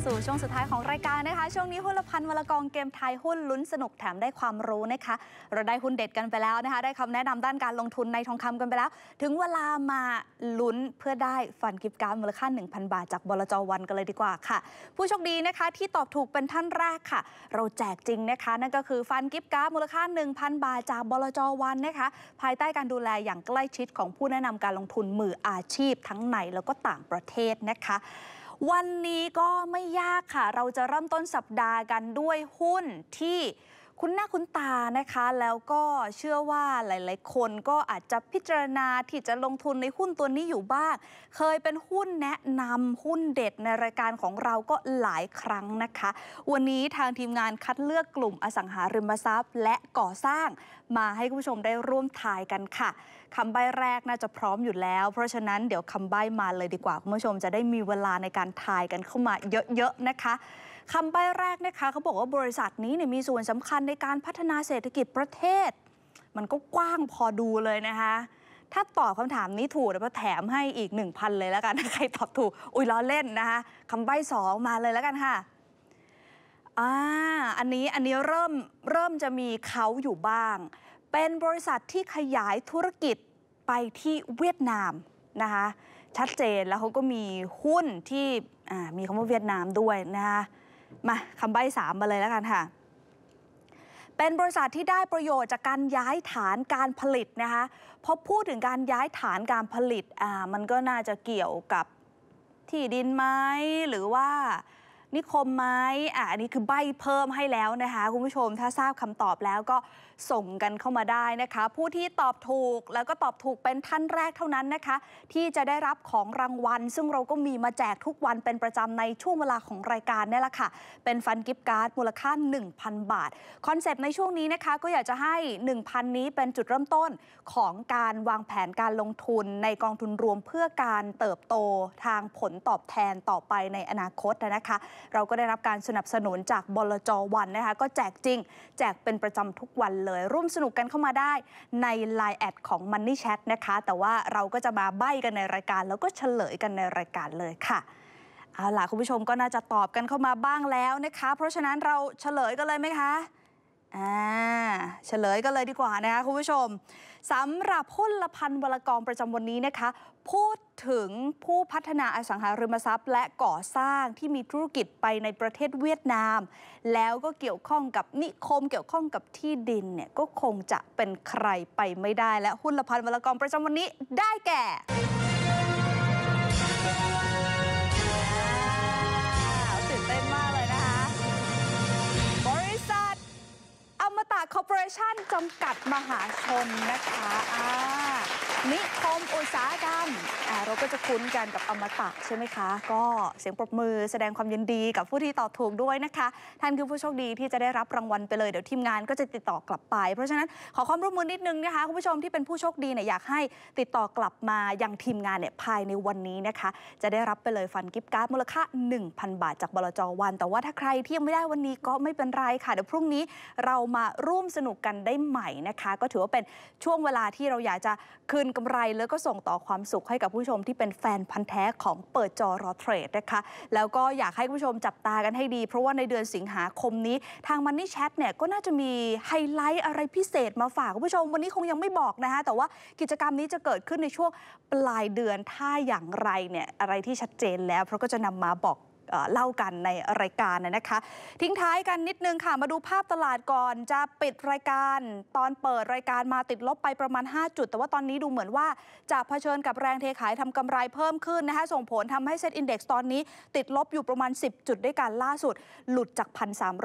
สู่ช่วงสุดท้ายของรายการนะคะ ช่วงนี้หุ้นละพันวลกองเกมไทยหุ้นลุ้นสนุกแถมได้ความรู้นะคะ เราได้หุ้นเด็ดกันไปแล้วนะคะ ได้คำแนะนำด้านการลงทุนในทองคำกันไปแล้ว ถึงเวลามาลุ้นเพื่อได้ฝันกิฟต์การ์ดมูลค่า 1,000 บาทจากบลจวันกันเลยดีกว่าค่ะ ผู้โชคดีนะคะที่ตอบถูกเป็นท่านแรกค่ะ เราแจกจริงนะคะนั่นก็คือฟันกิฟต์การ์ดมูลค่า 1,000 บาทจากบลจวันนะคะภายใต้การดูแลอย่างใกล้ชิดของผู้แนะนำการลงทุนมืออาชีพทั้งในแล้วก็ต่างประเทศนะคะวันนี้ก็ไม่ยากค่ะ เราจะเริ่มต้นสัปดาห์กันด้วยหุ้นที่คุณหน้าคุณตา นะคะ แล้วก็เชื่อว่าหลาย ๆ คนก็อาจจะพิจารณาที่จะลงทุนในหุ้นตัวนี้อยู่บ้าง เคยเป็นหุ้นแนะนำหุ้นเด็ดในรายการของเราก็หลายครั้งนะคะ วันนี้ทางทีมงานคัดเลือกกลุ่มอสังหาริมทรัพย์ และก่อสร้างมาให้คุณผู้ชมได้ร่วมทายกันค่ะ คำใบแรกน่าจะพร้อมอยู่แล้ว เพราะฉะนั้นเดี๋ยวคำใบมาเลยดีกว่าคุณผู้ชมจะได้มีเวลาในการทายกันเข้ามาเยอะ ๆ นะคะคำใบแรกนะคะเขาบอกว่าบริษัทนี้เนี่ยมีส่วนสำคัญในการพัฒนาเศรษฐกิจประเทศ มันก็กว้างพอดูเลยนะคะ ถ้าตอบคำถามนี้ถูกเดี๋ยวแถมให้อีก 1,000 เลยแล้วกัน ใครตอบถูกอุ้ยล้อเล่นนะคะคำใบ้สองมาเลยแล้วกันค่ะอ่าอันนี้อันนี้เริ่มเริ่มจะมีเขาอยู่บ้าง เป็นบริษัทที่ขยายธุรกิจไปที่เวียดนามนะคะ ชัดเจนแล้วเขาก็มีหุ้นที่มีคำว่าเวียดนามด้วยนะคะมาคำใบ้สามมาเลยแล้วกันค่ะเป็นบริษัทที่ได้ประโยชน์จากการย้ายฐานการผลิตนะคะพอพูดถึงการย้ายฐานการผลิตอ่ามันก็น่าจะเกี่ยวกับที่ดินไหมหรือว่านิคมไหมอ่ะอันนี้คือใบเพิ่มให้แล้วนะคะคุณผู้ชมถ้าทราบคำตอบแล้วก็ส่งกันเข้ามาได้นะคะ ผู้ที่ตอบถูกแล้วก็ตอบถูกเป็นท่านแรกเท่านั้นนะคะ ที่จะได้รับของรางวัล ซึ่งเราก็มีมาแจกทุกวันเป็นประจำในช่วงเวลาของรายการนี่แหละค่ะ เป็นฟันกิฟต์การ์ดมูลค่า 1,000 บาท คอนเซปต์ในช่วงนี้นะคะ ก็อยากจะให้ 1,000 นี้เป็นจุดเริ่มต้นของการวางแผนการลงทุนในกองทุนรวมเพื่อการเติบโต ทางผลตอบแทนต่อไปในอนาคตนะคะเราก็ได้รับการสนับสนุนจากบลจวันนะคะ ก็แจกจริง แจกเป็นประจำทุกวันเลย ร่วมสนุกกันเข้ามาได้ใน l ล n e แอดของ Money Chat นะคะ แต่ว่าเราก็จะมาใบ้กันในรายการแล้วก็เฉลยกันในรายการเลยค่ะเอาล่ะคุณผู้ชมก็น่าจะตอบกันเข้ามาบ้างแล้วนะคะ เพราะฉะนั้นเราเฉลยกันเลยไหมคะอ่าเฉลยกันเลยดีกว่านะคะคุณผู้ชมสำหรับ หุ้นละพันวรกรประจำวันนี้นะคะ พูดถึงผู้พัฒนาอสังหาริมทรัพย์ และก่อสร้างที่มีธุรกิจไปในประเทศเวียดนาม แล้วก็เกี่ยวข้องกับนิคมเกี่ยวข้องกับที่ดินเนี่ยก็คงจะเป็นใครไปไม่ได้และหุ้นละพันวรกรประจำวันนี้ ได้แก่ชั่นจำกัดมหาชนนะคะนิคมอุตสาหกรรม เราก็จะคุ้นกันกับอมตะใช่ไหมคะ ก็เสียงปรบมือแสดงความยินดีกับผู้ที่ตอบถูกด้วยนะคะ ท่านคือผู้โชคดีที่จะได้รับรางวัลไปเลย เดี๋ยวทีมงานก็จะติดต่อกลับไป เพราะฉะนั้นขอความร่วมมือนิดนึงนะคะ คุณผู้ชมที่เป็นผู้โชคดีเนี่ยอยากให้ติดต่อกลับมายังทีมงานเนี่ยภายในวันนี้นะคะ จะได้รับไปเลยฟันกิฟต์การ์ดมูลค่า1,000 บาท จากบลจวัน แต่ว่าถ้าใครที่ยังไม่ได้วันนี้ก็ไม่เป็นไรค่ะ เดี๋ยวพรุ่งนี้เรามาร่วมสนุกกันได้ใหม่นะคะ ก็ถือว่าเป็นช่วงเวลาที่เราอยากจะคืนนกำไรแล้วก็ส่งต่อความสุขให้กับผู้ชมที่เป็นแฟนพันธ์แท้ของเปิดจอรอเทรดนะคะ แล้วก็อยากให้ผู้ชมจับตากันให้ดีเพราะว่าในเดือนสิงหาคมนี้ ทางมันนี่แชทเนี่ย ก็น่าจะมีไฮไลท์ อะไรพิเศษมาฝากคุณผู้ชมวันนี้คงยังไม่บอกนะคะแต่ว่ากิจกรรมนี้จะเกิดขึ้นในช่วงปลายเดือนถ้าอย่างไรเนี่ยอะไรที่ชัดเจนแล้วเพราะก็จะนำมาบอกเล่ากันในรายการนะคะทิ้งท้ายกันนิดนึงค่ะ มาดูภาพตลาดก่อน จะปิดรายการตอนเปิดรายการมาติดลบไปประมาณ 5 จุด แต่ว่าตอนนี้ดูเหมือนว่า จะเผชิญกับแรงเทขายทำกำไรเพิ่มขึ้นนะคะส่งผลทำให้เซ็ตอินดี์ตอนนี้ ติดลบอยู่ประมาณ 10 จุดด้วยกันล่าสุด หลุดจาก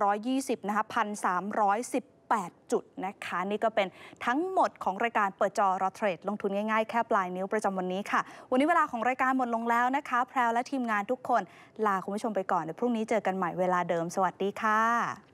1,320 นะคะ1,310 8จุดนะคะนี่ก็เป็นทั้งหมดของรายการเปิดจอรอเทรด ลงทุนง่ายๆแค่ปลายนิ้วประจำวันนี้ค่ะ วันนี้เวลาของรายการหมดลงแล้วนะคะ แพรวและทีมงานทุกคน ลาคุณผู้ชมไปก่อนเดี๋ยวพรุ่งนี้เจอกันใหม่เวลาเดิมสวัสดีค่ะ